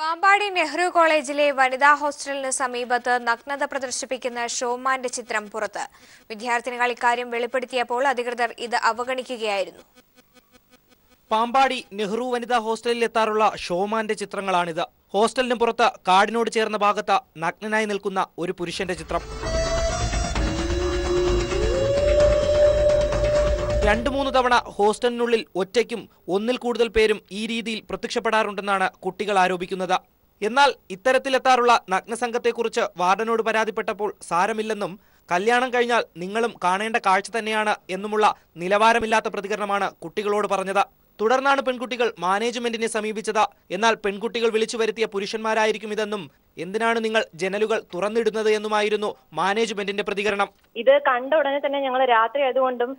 പാമ്പാടി നെഹ്റു കോളേജിലെ വനിതാ ഹോസ്റ്റലിന് സമീപത്ത് നഗ്നത പ്രദർശിപ്പിക്കുന്ന ഷോമാന്റെ ചിത്രം പുറത്ത് വിദ്യാർത്ഥിനികൾ ഇക്കാര്യം വെളിപ്പെടുത്തിയപ്പോൾ അധികൃതർ ഇത് അവഗണിക്കുകയായിരുന്നു പാമ്പാടി നെഹ്റു വനിതാ ഹോസ്റ്റലിൽ എത്താറുള്ള ഷോമാന്റെ ചിത്രങ്ങളാണിത് ഹോസ്റ്റലിന് പുറത്ത് കാടിനോട് ചേർന്ന ഭാഗത്ത് നഗ്നനായി നിൽക്കുന്ന ഒരു പുരുഷന്റെ ചിത്രം രണ്ടു മൂന്ന് തവണ ഹോസ്റ്റലിനുള്ളിൽ ഒറ്റയ്ക്കും ഒന്നിൽ കൂടുതൽ പേരും ഈ രീതിയിൽ പ്രത്യക്ഷപ്പെടാറുണ്ടെന്നാണ് കുട്ടികൾ ആരോപിക്കുന്നത് എന്നാൽ ഇത്തരത്തിലെത്താറുള്ള നഗ്നസംഘത്തെക്കുറിച്ച് വാർഡനോട് പരാതിപ്പെട്ടപ്പോൾ സാരമില്ലെന്നും കല്യാണം കഴിഞ്ഞാൽ നിങ്ങളും കാണേണ്ട കാഴ്ച തന്നെയാണ് എന്നുമുള്ള നിലവാരമില്ലാത്ത പ്രതികരണമാണ് കുട്ടികളോട് പറഞ്ഞത് തുടർന്നാണ് പെൺകുട്ടികൾ മാനേജ്മെന്റിനെ സമീപിച്ചത് എന്നാൽ പെൺകുട്ടികൾ വിളിച്ചു വരുത്തിയ പുരുഷന്മാരായിരിക്കും ഇതെന്നും എന്തിനാണ് നിങ്ങൾ ജനലുകൾ തുറന്നിടുന്നത് എന്നുമായിരുന്നു മാനേജ്മെന്റിന്റെ പ്രതികരണം ഇത് കണ്ട ഉടനെ തന്നെ ഞങ്ങൾ രാത്രി ആയതുകൊണ്ടും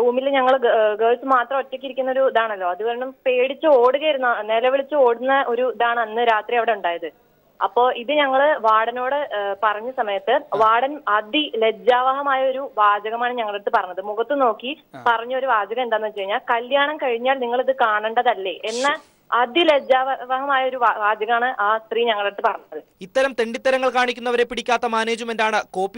റൂമിൽ ഞങ്ങൾ ഗേൾസ് മാത്രം ഒറ്റയ്ക്ക് ഇരിക്കുന്ന ഒരു ഇതാണല്ലോ അത് കാരണം പേടിച്ച് ഓടുകയായിരുന്നു നിലവിളിച്ച് ഓടുന്ന ഒരു ഇതാണ് അന്ന് രാത്രി അവിടെ ഉണ്ടായത് അപ്പോ ഇത് ഞങ്ങള് വാർഡനോട് പറഞ്ഞ സമയത്ത് വാർഡൻ അതി ലജ്ജാവഹമായ ഒരു വാചകമാണ് ഞങ്ങളുടെ അടുത്ത് പറഞ്ഞത് മുഖത്ത് നോക്കി പറഞ്ഞ ഒരു വാചകം എന്താന്ന് വെച്ച് കഴിഞ്ഞാൽ കല്യാണം കഴിഞ്ഞാൽ നിങ്ങൾ ഇത് കാണേണ്ടതല്ലേ എന്ന അതിലജ്ജാവഹമായ ഒരു വാചകമാണ് ആ സ്ത്രീ ഞങ്ങളുടെ അടുത്ത് പറഞ്ഞത് ഇത്തരം തെണ്ടിത്തരങ്ങൾ കാണിക്കുന്നവരെ പിടിക്കാത്ത മാനേജ്മെന്റാണ്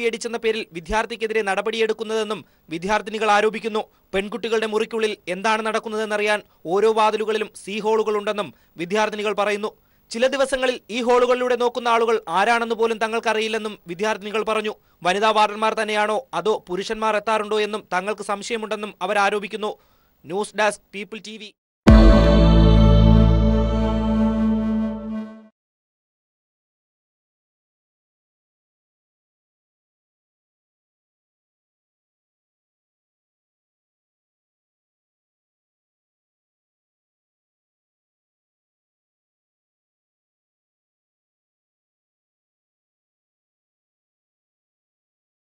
അടിച്ചെന്ന പേരിൽ വിദ്യാർത്ഥിക്കെതിരെ നടപടിയെടുക്കുന്നതെന്നും വിദ്യാർത്ഥിനികൾ ആരോപിക്കുന്നു പെൺകുട്ടികളുടെ മുറിക്കുള്ളിൽ എന്താണ് നടക്കുന്നതെന്നറിയാൻ ഓരോ വാതിലുകളിലും സീ ഹോളുകളുണ്ടെന്നും വിദ്യാർത്ഥിനികൾ പറയുന്നു ചില ദിവസങ്ങളിൽ ഈ ഹാളുകളിലൂടെ നോക്കുന്ന ആളുകൾ ആരാണെന്ന് പോലും തങ്ങൾക്കറിയില്ലെന്നും വിദ്യാർത്ഥിനികൾ പറഞ്ഞു വനിതാ വാർഡന്മാർ തന്നെയാണോ അതോ പുരുഷന്മാർ എത്താറുണ്ടോ എന്നും തങ്ങൾക്ക് സംശയമുണ്ടെന്നും അവർ ആരോപിക്കുന്നു ന്യൂസ് ഡെസ്ക് പീപ്പിൾ ടി